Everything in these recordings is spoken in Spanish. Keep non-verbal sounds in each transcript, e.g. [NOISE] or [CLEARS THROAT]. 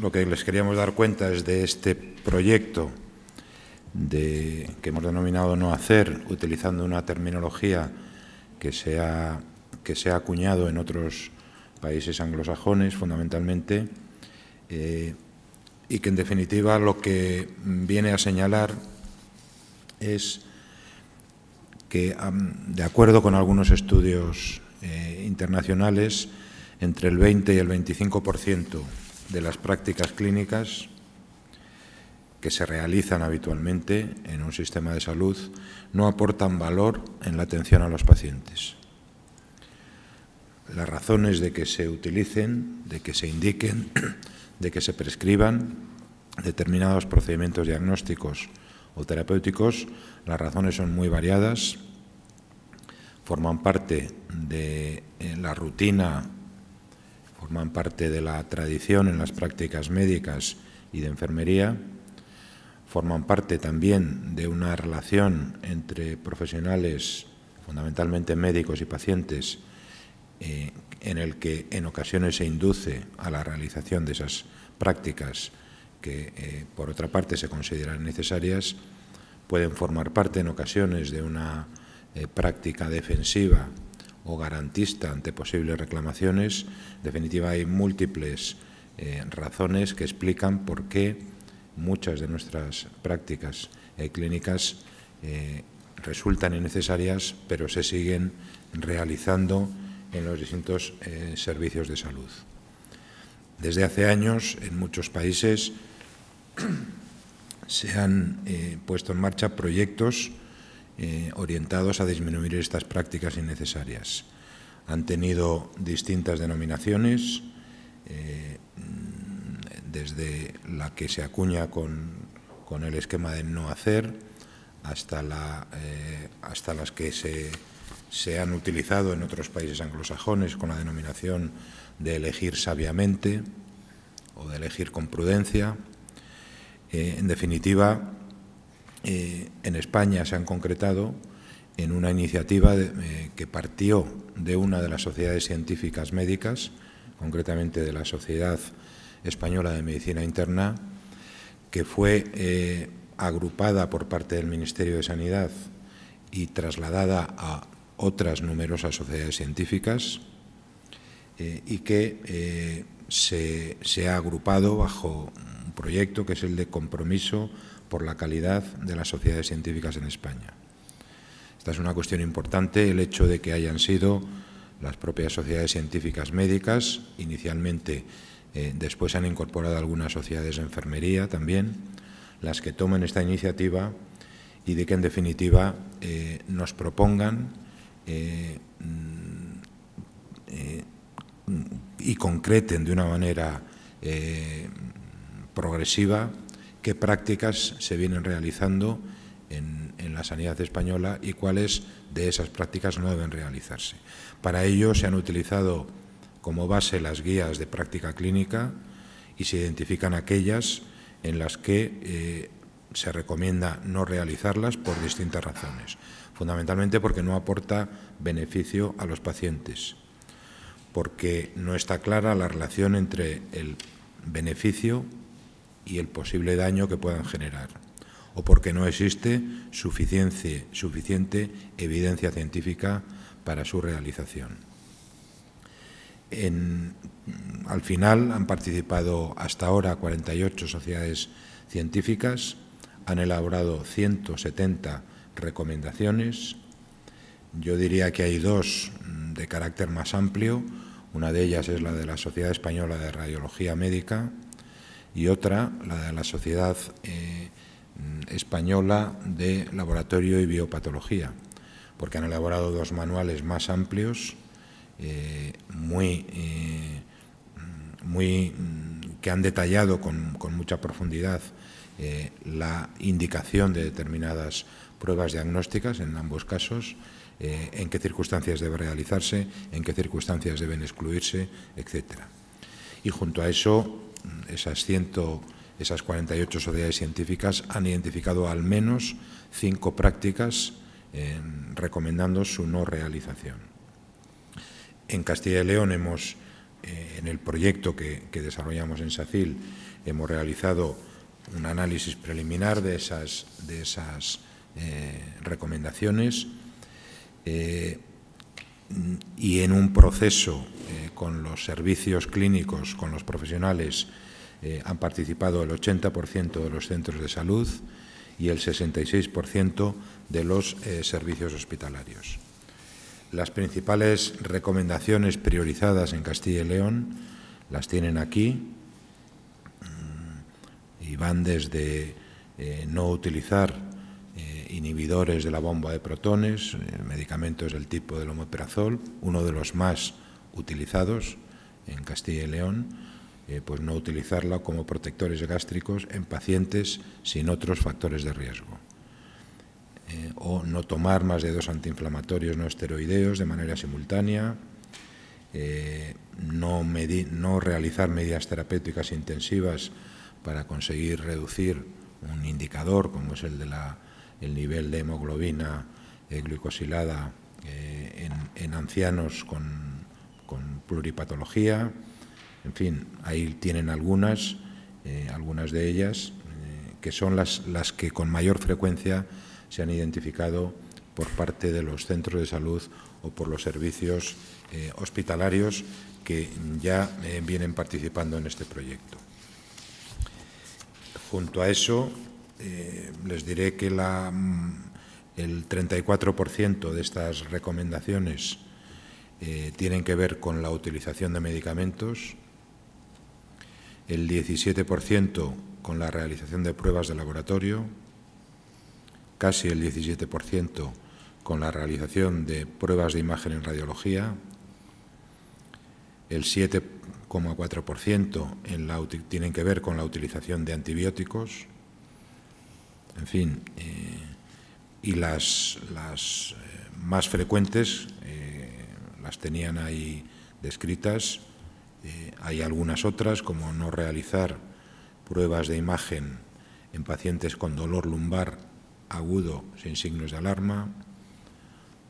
lo que les queríamos dar cuenta es de este proyecto de, que hemos denominado no hacer, utilizando una terminología que se ha, que acuñado en otros países anglosajones fundamentalmente, eh, y que en definitiva lo que viene a señalar es que, de acuerdo con algunos estudios eh, internacionales, entre el 20 y el 25% de las prácticas clínicas que se realizan habitualmente en un sistema de salud no aportan valor en la atención a los pacientes. Las razones de que se utilicen, de que se indiquen, [CLEARS THROAT] de que se prescriban determinados procedimientos diagnósticos o terapéuticos, las razones son muy variadas, forman parte de eh, la rutina forman parte de la tradición en las prácticas médicas y de enfermería, forman parte también de una relación entre profesionales, fundamentalmente médicos y pacientes, eh, en el que en ocasiones se induce a la realización de esas prácticas que eh, por otra parte se consideran necesarias, pueden formar parte en ocasiones de una eh, práctica defensiva o garantista ante posibles reclamaciones. En definitiva, hay múltiples eh, razones que explican por qué muchas de nuestras prácticas eh, clínicas eh, resultan innecesarias, pero se siguen realizando en los distintos servicios de salud. Desde hace años, en muchos países, [CLEARS THROAT] se han puesto en marcha proyectos eh, orientados a disminuir estas prácticas innecesarias. Han tenido distintas denominaciones, eh, desde la que se acuña con, el esquema de no hacer hasta, la, eh, hasta las que se, se, han utilizado en otros países anglosajones con la denominación de elegir sabiamente o de elegir con prudencia. en definitiva, eh, en España se han concretado en una iniciativa eh, que partió de una de las sociedades científicas médicas, concretamente de la Sociedad Española de Medicina Interna, que fue eh, agrupada por parte del Ministerio de Sanidad y trasladada a otras numerosas sociedades científicas y que se, ha agrupado bajo un proyecto que es el de compromiso por la calidad de las sociedades científicas en España. Esta es una cuestión importante, el hecho de que hayan sido las propias sociedades científicas médicas, inicialmente después eh, después han incorporado algunas sociedades de enfermería también, las que tomen esta iniciativa y de que en definitiva eh, nos propongan eh, mm, y concreten de una manera eh, progresiva qué prácticas se vienen realizando en, la sanidad española y cuáles de esas prácticas no deben realizarse. Para ello se han utilizado como base las guías de práctica clínica y se identifican aquellas en las que eh, se recomienda no realizarlas por distintas razones, fundamentalmente porque no aporta beneficio a los pacientes porque no está clara la relación entre el beneficio y el posible daño que puedan generar, o porque no existe suficiente, suficiente evidencia científica para su realización. al final han participado hasta ahora 48 sociedades científicas, han elaborado 170 recomendaciones. Yo diría que hay dos de carácter más amplio, una de ellas es la de la Sociedad Española de Radiología Médica y otra, la de la Sociedad eh, Española de Laboratorio y Biopatología, porque han elaborado dos manuales más amplios, eh, muy, eh, mm, que han detallado con mucha profundidad la indicación de determinadas pruebas diagnósticas en ambos casos eh, en qué circunstancias debe realizarse, en qué circunstancias deben excluirse, etc. Y junto a eso, esas, esas 48 sociedades científicas han identificado al menos cinco prácticas eh, recomendando su no realización. En Castilla y León hemos, eh, en el proyecto que, desarrollamos en SACIL, hemos realizado un análisis preliminar de esas, de esas recomendaciones eh, y en un proceso eh, con los servicios clínicos, con los profesionales, eh, han participado el 80% de los centros de salud y el 66% de los servicios hospitalarios. Las principales recomendaciones priorizadas en Castilla y León las tienen aquí mm, y van desde no utilizar inhibidores de la bomba de protones, eh, medicamentos del tipo del omeprazol, uno de los más utilizados en Castilla y León, eh, pues no utilizarla como protectores gástricos en pacientes sin otros factores de riesgo. Eh, o no tomar más de dos antiinflamatorios no esteroideos de manera simultánea, no, realizar medidas terapéuticas intensivas para conseguir reducir un indicador como es el de la el nivel de hemoglobina eh, glicosilada glucosilada eh, en, ancianos con, pluripatología. En fin, ahí tienen algunas, eh, algunas de ellas, que son las, las que con mayor frecuencia se han identificado por parte de los centros de salud o por los servicios hospitalarios que ya vienen participando en este proyecto. Junto a eso, eh, les diré que mm, el 34% de estas recomendaciones eh, tienen que ver con la utilización de medicamentos, el 17% con la realización de pruebas de laboratorio, casi el 17% con la realización de pruebas de imagen en radiología, el 7,4% tienen que ver con la utilización de antibióticos, en fin, eh, y las, eh, más frecuentes eh, las tenían ahí descritas. hay algunas otras, como no realizar pruebas de imagen en pacientes con dolor lumbar agudo sin signos de alarma,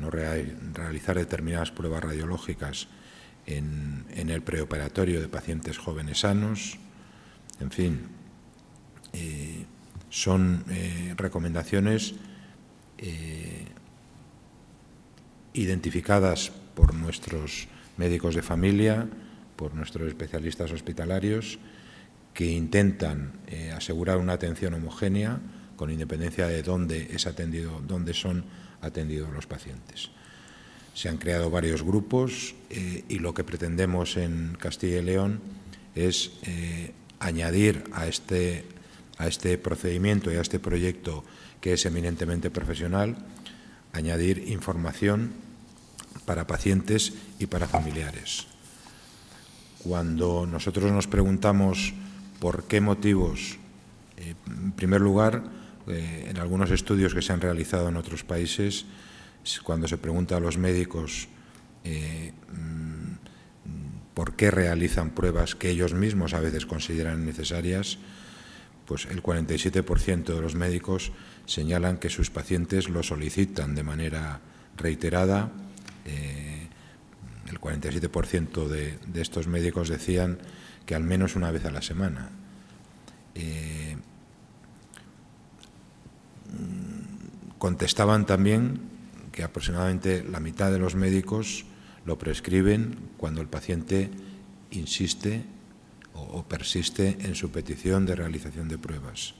no realizar determinadas pruebas radiológicas en, el preoperatorio de pacientes jóvenes sanos, en fin son eh, recomendaciones eh, identificadas por nuestros médicos de familia, por nuestros especialistas hospitalarios, que intentan eh, asegurar una atención homogénea con independencia de dónde, es atendido, dónde son atendidos los pacientes. Se han creado varios grupos y lo que pretendemos en Castilla y León es añadir a este a este procedimiento y a este proyecto que es eminentemente profesional, añadir información para pacientes y para familiares. Cuando nosotros nos preguntamos por qué motivos, eh, en primer lugar, eh, en algunos estudios que se han realizado en otros países, cuando se pregunta a los médicos eh, mm, por qué realizan pruebas que ellos mismos a veces consideran necesarias, el 47% de los médicos señalan que sus pacientes lo solicitan de manera reiterada. Eh, el 47% de, estos médicos decían que al menos una vez a la semana. Eh, contestaban también que aproximadamente la mitad de los médicos lo prescriben cuando el paciente insiste o, persiste en su petición de realización de pruebas.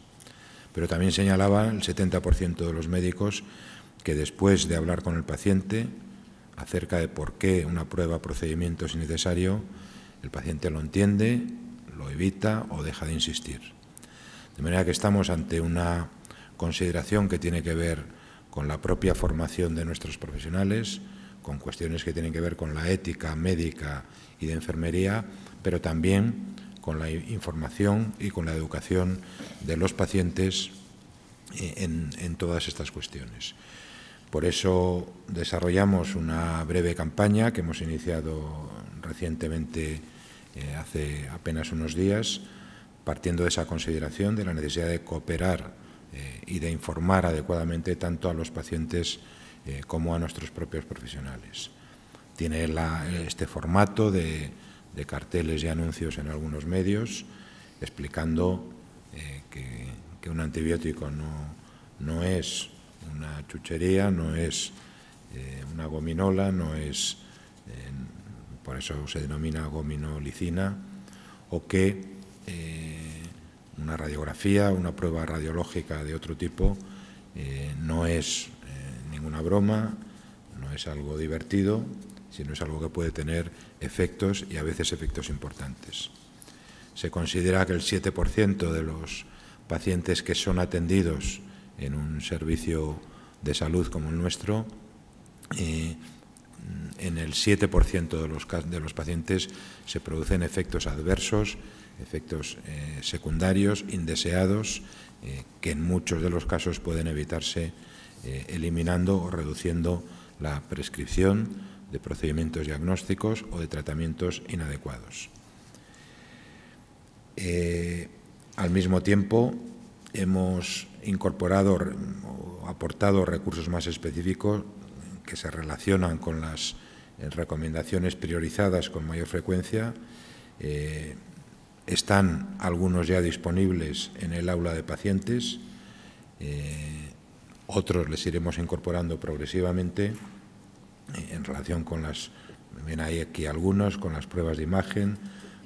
Pero también señalaba el 70% de los médicos que después de hablar con el paciente acerca de por qué una prueba o procedimiento es innecesario, el paciente lo entiende, lo evita o deja de insistir. De manera que estamos ante una consideración que tiene que ver con la propia formación de nuestros profesionales, con cuestiones que tienen que ver con la ética médica y de enfermería, pero también con la información y con la educación de los pacientes eh, en, todas estas cuestiones. Por eso desarrollamos una breve campaña que hemos iniciado recientemente, eh, hace apenas unos días, partiendo de esa consideración de la necesidad de cooperar eh, y de informar adecuadamente tanto a los pacientes como a nuestros propios profesionales. Tiene este formato de de carteles y anuncios en algunos medios explicando eh, que, un antibiótico no, es una chuchería, no es eh, una gominola, no es, eh, por eso se denomina gominolicina, o que una radiografía, una prueba radiológica de otro tipo, no es ninguna broma, no es algo divertido, sino es algo que puede tener efectos y a veces efectos importantes. Se considera que el 7% de los pacientes que son atendidos en un servicio de salud como el nuestro, eh, en el 7% de los, pacientes se producen efectos adversos, efectos eh, secundarios, indeseados, eh, que en muchos de los casos pueden evitarse eliminando o reduciendo la prescripción de procedimientos diagnósticos o de tratamientos inadecuados. Eh, al mismo tiempo, hemos incorporado o aportado recursos más específicos que se relacionan con las eh, recomendaciones priorizadas con mayor frecuencia. Eh, están algunos ya disponibles en el aula de pacientes, otros les iremos incorporando progresivamente en relación con las, aquí algunos, con las pruebas de imagen,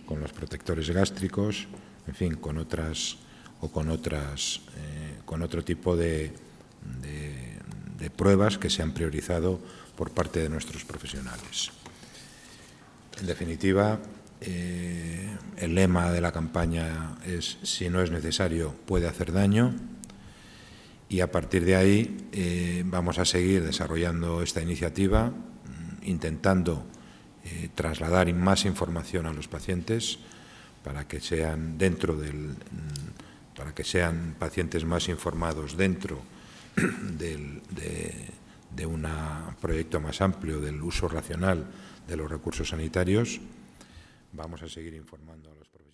con los protectores gástricos, en fin, con otras o con otras, eh, con otro tipo de, pruebas que se han priorizado por parte de nuestros profesionales. En definitiva, eh, el lema de la campaña es si no es necesario puede hacer daño. Y a partir de ahí eh, vamos a seguir desarrollando esta iniciativa, mm, intentando eh, trasladar más información a los pacientes para que sean dentro del mm, para que sean pacientes más informados dentro [CLEARS THROAT] de, de un proyecto más amplio del uso racional de los recursos sanitarios. Vamos a seguir informando a los